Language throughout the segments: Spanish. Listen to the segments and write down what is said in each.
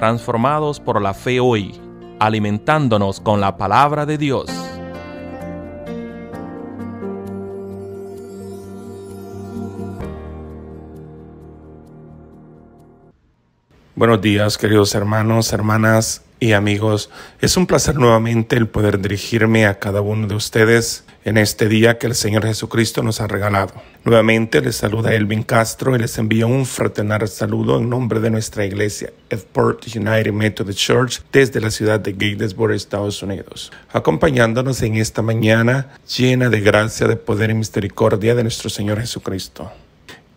transformados por la fe hoy, alimentándonos con la palabra de Dios. Buenos días, queridos hermanos, hermanas y amigos. Es un placer nuevamente el poder dirigirme a cada uno de ustedes en este día que el Señor Jesucristo nos ha regalado. Nuevamente les saluda Elvin Castro y les envío un fraternal saludo en nombre de nuestra iglesia, Edport United Methodist Church, desde la ciudad de Gatesburg, Estados Unidos. Acompañándonos en esta mañana llena de gracia, de poder y misericordia de nuestro Señor Jesucristo.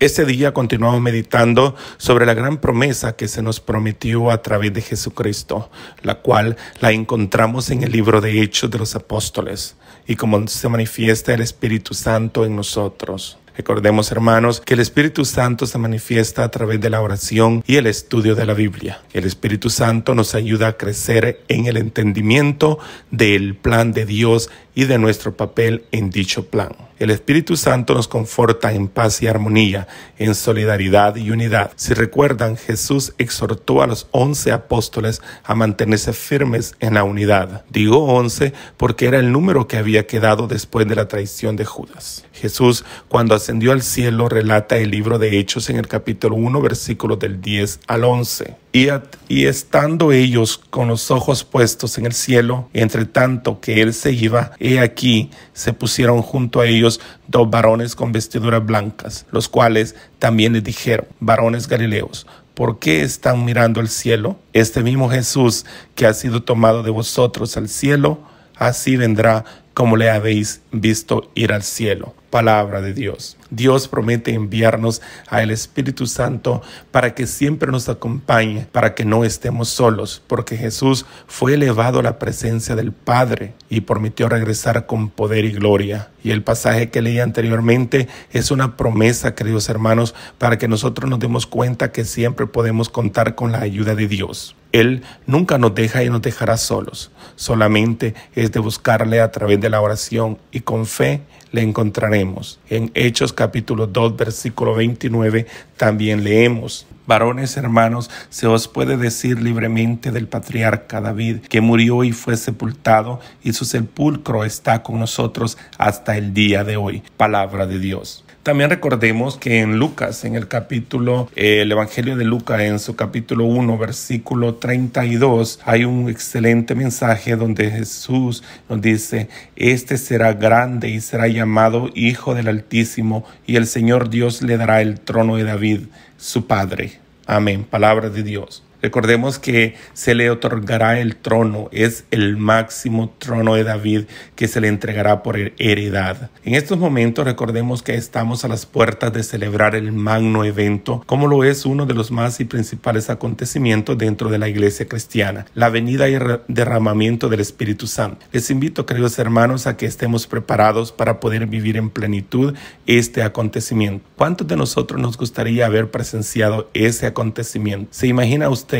Este día continuamos meditando sobre la gran promesa que se nos prometió a través de Jesucristo, la cual la encontramos en el libro de Hechos de los Apóstoles y cómo se manifiesta el Espíritu Santo en nosotros. Recordemos, hermanos, que el Espíritu Santo se manifiesta a través de la oración y el estudio de la Biblia. El Espíritu Santo nos ayuda a crecer en el entendimiento del plan de Dios y de nuestro papel en dicho plan. El Espíritu Santo nos conforta en paz y armonía, en solidaridad y unidad. Si recuerdan, Jesús exhortó a los once apóstoles a mantenerse firmes en la unidad. Digo once porque era el número que había quedado después de la traición de Judas. Jesús, cuando ascendió al cielo, relata el libro de Hechos en el capítulo 1, versículo del 10 al 11. Y, estando ellos con los ojos puestos en el cielo, entre tanto que él se iba, he aquí se pusieron junto a ellos dos varones con vestiduras blancas, los cuales también le dijeron, varones galileos, ¿por qué están mirando al cielo? Este mismo Jesús que ha sido tomado de vosotros al cielo, así vendrá como le habéis visto ir al cielo. Palabra de Dios. Dios promete enviarnos al Espíritu Santo para que siempre nos acompañe, para que no estemos solos, porque Jesús fue elevado a la presencia del Padre y prometió regresar con poder y gloria. Y el pasaje que leí anteriormente es una promesa, queridos hermanos, para que nosotros nos demos cuenta que siempre podemos contar con la ayuda de Dios. Él nunca nos deja y nos dejará solos. Solamente es de buscarle a través de la oración y con fe le encontraremos. En Hechos capítulo 2 versículo 29 también leemos. Varones hermanos, se os puede decir libremente del patriarca David, que murió y fue sepultado, y su sepulcro está con nosotros hasta el día de hoy. Palabra de Dios. También recordemos que en Lucas, en el capítulo, eh, el Evangelio de Lucas, en su capítulo 1, versículo 32, hay un excelente mensaje donde Jesús nos dice, este será grande y será llamado Hijo del Altísimo, y el Señor Dios le dará el trono de David, su Padre. Amén. Palabra de Dios. Recordemos que se le otorgará el trono, es el máximo trono de David que se le entregará por heredad. En estos momentos recordemos que estamos a las puertas de celebrar el magno evento, como lo es uno de los más y principales acontecimientos dentro de la iglesia cristiana, la venida y derramamiento del Espíritu Santo. Les invito, queridos hermanos, a que estemos preparados para poder vivir en plenitud este acontecimiento. ¿Cuántos de nosotros nos gustaría haber presenciado ese acontecimiento? ¿Se imagina usted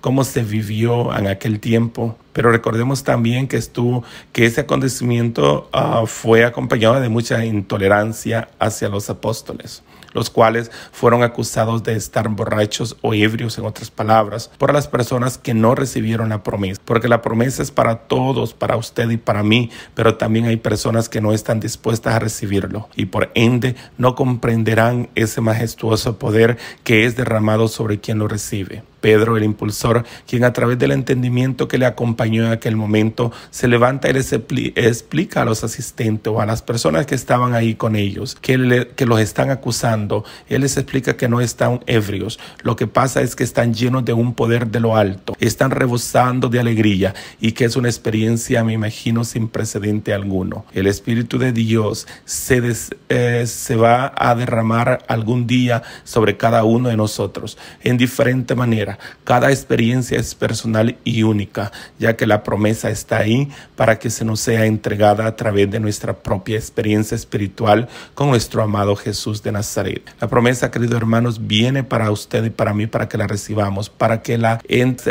cómo se vivió en aquel tiempo pero recordemos también que estuvo, que ese acontecimiento ah, fue acompañado de mucha intolerancia hacia los apóstoles los cuales fueron acusados de estar borrachos o ebrios, en otras palabras, por las personas que no recibieron la promesa, porque la promesa es para todos, para usted y para mí, pero también hay personas que no están dispuestas a recibirlo y por ende no comprenderán ese majestuoso poder que es derramado sobre quien lo recibe. Pedro, el impulsor, quien a través del entendimiento que le acompañó, en aquel momento, se levanta y les explica a los asistentes o a las personas que estaban ahí con ellos, que, los están acusando. Él les explica que no están ebrios. Lo que pasa es que están llenos de un poder de lo alto. Están rebosando de alegría y que es una experiencia, me imagino, sin precedente alguno. El Espíritu de Dios se, eh, se va a derramar algún día sobre cada uno de nosotros en diferente manera. Cada experiencia es personal y única, ya que la promesa está ahí para que se nos sea entregada a través de nuestra propia experiencia espiritual con nuestro amado Jesús de Nazaret. La promesa, queridos hermanos, viene para usted y para mí para que la recibamos, para que la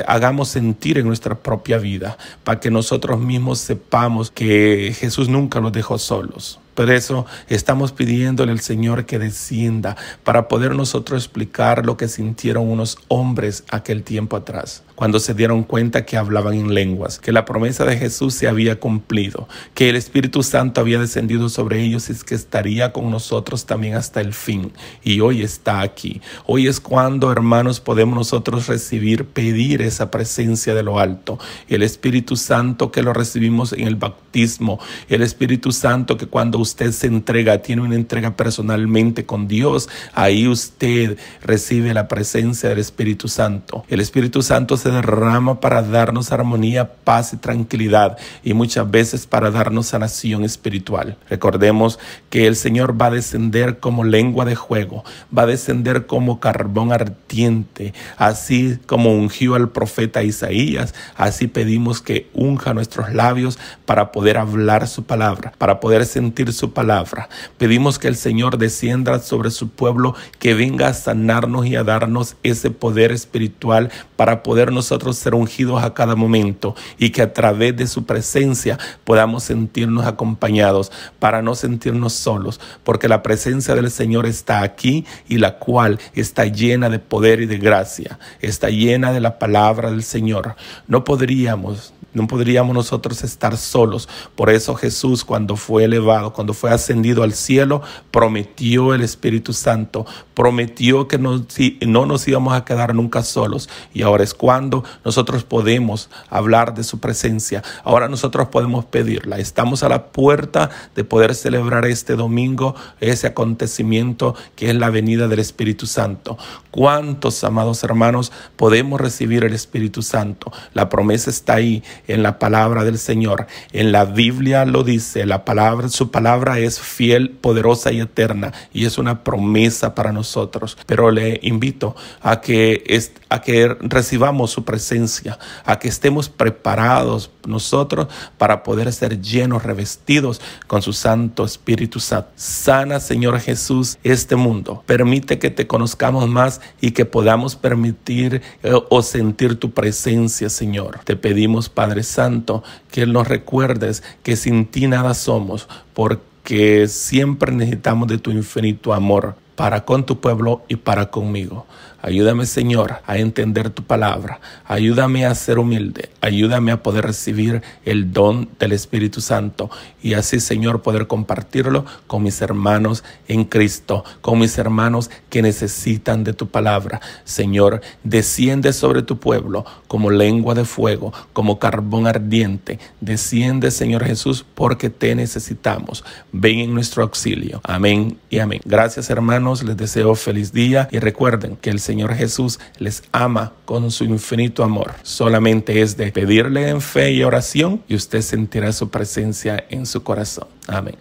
hagamos sentir en nuestra propia vida, para que nosotros mismos sepamos que Jesús nunca nos dejó solos por eso estamos pidiéndole al Señor que descienda para poder nosotros explicar lo que sintieron unos hombres aquel tiempo atrás, cuando se dieron cuenta que hablaban en lenguas, que la promesa de Jesús se había cumplido, que el Espíritu Santo había descendido sobre ellos y que estaría con nosotros también hasta el fin. Y hoy está aquí. Hoy es cuando, hermanos, podemos nosotros recibir, pedir esa presencia de lo alto. El Espíritu Santo que lo recibimos en el bautismo, el Espíritu Santo que cuando usted se entrega, tiene una entrega personalmente con Dios, ahí usted recibe la presencia del Espíritu Santo. El Espíritu Santo se derrama para darnos armonía, paz y tranquilidad y muchas veces para darnos sanación espiritual. Recordemos que el Señor va a descender como lengua de juego, va a descender como carbón ardiente, así como ungió al profeta Isaías, así pedimos que unja nuestros labios para poder hablar su palabra, para poder sentir su palabra. Pedimos que el Señor descienda sobre su pueblo, que venga a sanarnos y a darnos ese poder espiritual para poder nosotros ser ungidos a cada momento y que a través de su presencia podamos sentirnos acompañados para no sentirnos solos, porque la presencia del Señor está aquí y la cual está llena de poder y de gracia, está llena de la palabra del Señor. No podríamos no podríamos nosotros estar solos. Por eso Jesús cuando fue elevado, cuando fue ascendido al cielo, prometió el Espíritu Santo, prometió que no, no nos íbamos a quedar nunca solos. Y ahora es cuando nosotros podemos hablar de su presencia. Ahora nosotros podemos pedirla. Estamos a la puerta de poder celebrar este domingo ese acontecimiento que es la venida del Espíritu Santo. ¿Cuántos, amados hermanos, podemos recibir el Espíritu Santo? La promesa está ahí en la palabra del Señor. En la Biblia lo dice, la palabra, su palabra es fiel, poderosa y eterna y es una promesa para nosotros. Pero le invito a que, a que recibamos su presencia, a que estemos preparados nosotros para poder ser llenos, revestidos con su Santo Espíritu Santo. Sana, Señor Jesús, este mundo. Permite que te conozcamos más y que podamos permitir eh, o sentir tu presencia, Señor. Te pedimos, Padre Santo, que nos recuerdes que sin ti nada somos, porque siempre necesitamos de tu infinito amor para con tu pueblo y para conmigo. Ayúdame, Señor, a entender tu palabra. Ayúdame a ser humilde. Ayúdame a poder recibir el don del Espíritu Santo y así, Señor, poder compartirlo con mis hermanos en Cristo, con mis hermanos que necesitan de tu palabra. Señor, desciende sobre tu pueblo como lengua de fuego, como carbón ardiente. Desciende, Señor Jesús, porque te necesitamos. Ven en nuestro auxilio. Amén y amén. Gracias, hermanos. Les deseo feliz día y recuerden que el Señor Señor Jesús les ama con su infinito amor. Solamente es de pedirle en fe y oración y usted sentirá su presencia en su corazón. Amén.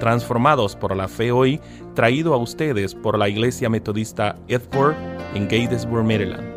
Transformados por la fe hoy, traído a ustedes por la Iglesia Metodista Edward en Gatesburg, Maryland.